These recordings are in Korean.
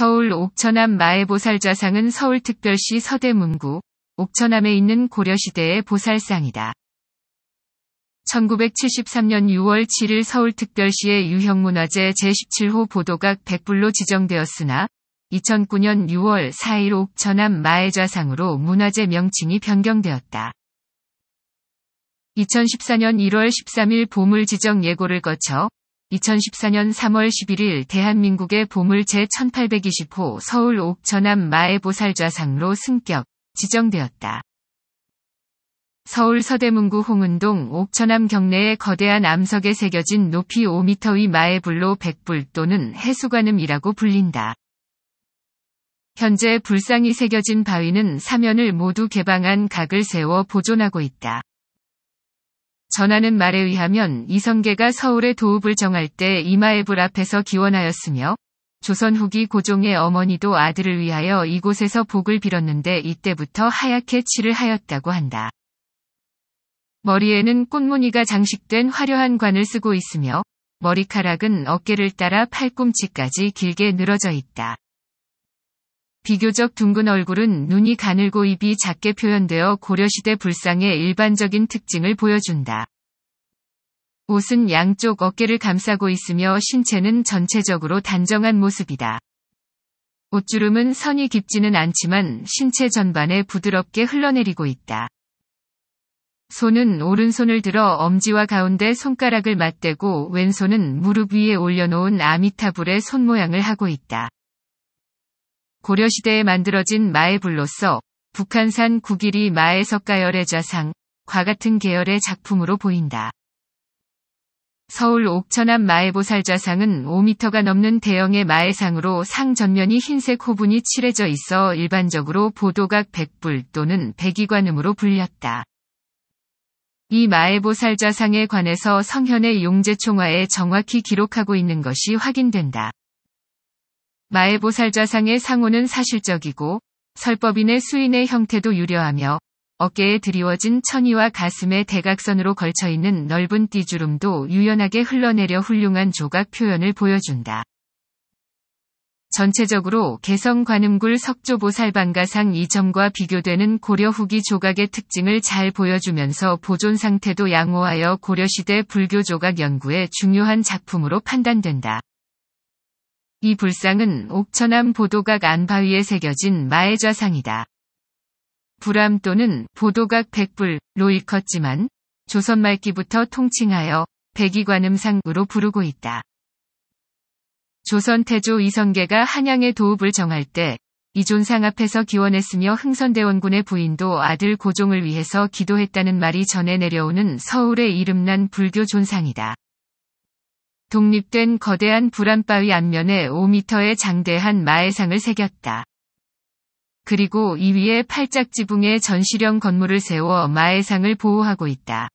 서울 옥천암 마애보살자상은 서울특별시 서대문구 옥천암에 있는 고려시대의 보살상이다. 1973년 6월 7일 서울특별시의 유형문화재 제17호 보도각 1 0 0불로 지정되었으나 2009년 6월 4일 옥천암 마애좌상으로 문화재 명칭이 변경되었다. 2014년 1월 13일 보물 지정 예고를 거쳐 2014년 3월 11일 대한민국의 보물 제1820호 서울 옥천암 마애보살좌상로 승격 지정되었다. 서울 서대문구 홍은동 옥천암 경내의 거대한 암석에 새겨진 높이 5m 위 마애불로 백불 또는 해수관음이라고 불린다. 현재 불상이 새겨진 바위는 사면을 모두 개방한 각을 세워 보존하고 있다. 전하는 말에 의하면 이성계가 서울의 도읍을 정할 때 이마에불 앞에서 기원하였으며 조선 후기 고종의 어머니도 아들을 위하여 이곳에서 복을 빌었는데 이때부터 하얗게 칠을 하였다고 한다. 머리에는 꽃무늬가 장식된 화려한 관을 쓰고 있으며 머리카락은 어깨를 따라 팔꿈치까지 길게 늘어져 있다. 비교적 둥근 얼굴은 눈이 가늘고 입이 작게 표현되어 고려시대 불상의 일반적인 특징을 보여준다. 옷은 양쪽 어깨를 감싸고 있으며 신체는 전체적으로 단정한 모습이다. 옷주름은 선이 깊지는 않지만 신체 전반에 부드럽게 흘러내리고 있다. 손은 오른손을 들어 엄지와 가운데 손가락을 맞대고 왼손은 무릎 위에 올려놓은 아미타불의 손 모양을 하고 있다. 고려시대에 만들어진 마에불로서 북한산 구길이마에석가열의 자상과 같은 계열의 작품으로 보인다. 서울 옥천암 마애보살자상은 5m가 넘는 대형의 마애상으로 상 전면이 흰색 호분이 칠해져 있어 일반적으로 보도각 백불 또는 백이관음으로 불렸다. 이 마애보살자상에 관해서 성현의 용제총화에 정확히 기록하고 있는 것이 확인된다. 마애보살자상의 상호는 사실적이고 설법인의 수인의 형태도 유려하며 어깨에 드리워진 천이와 가슴의 대각선으로 걸쳐있는 넓은 띠주름도 유연하게 흘러내려 훌륭한 조각 표현을 보여준다. 전체적으로 개성 관음굴 석조보살방가상 이점과 비교되는 고려 후기 조각의 특징을 잘 보여주면서 보존 상태도 양호하여 고려시대 불교 조각 연구의 중요한 작품으로 판단된다. 이 불상은 옥천암 보도각 안바위에 새겨진 마애좌상이다. 불암 또는 보도각 백불로 일컫지만 조선 말기부터 통칭하여 백이관음상으로 부르고 있다. 조선 태조 이성계가 한양의 도읍을 정할 때 이존상 앞에서 기원했으며 흥선대원군의 부인도 아들 고종을 위해서 기도했다는 말이 전해 내려오는 서울의 이름난 불교 존상이다. 독립된 거대한 불안바위 앞면에 5 m 의 장대한 마애상을 새겼다. 그리고 이위에 팔짝 지붕에 전시령 건물을 세워 마애상을 보호하고 있다.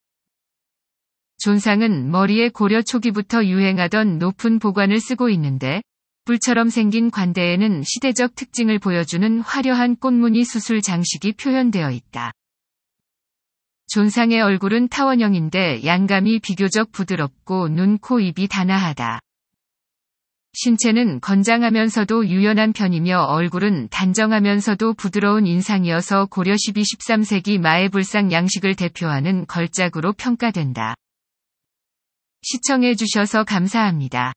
존상은 머리에 고려 초기부터 유행하던 높은 보관을 쓰고 있는데 불처럼 생긴 관대에는 시대적 특징을 보여주는 화려한 꽃무늬 수술 장식이 표현되어 있다. 존상의 얼굴은 타원형인데 양감이 비교적 부드럽고 눈, 코, 입이 단아하다. 신체는 건장하면서도 유연한 편이며 얼굴은 단정하면서도 부드러운 인상이어서 고려 12, 13세기 마애불상 양식을 대표하는 걸작으로 평가된다. 시청해주셔서 감사합니다.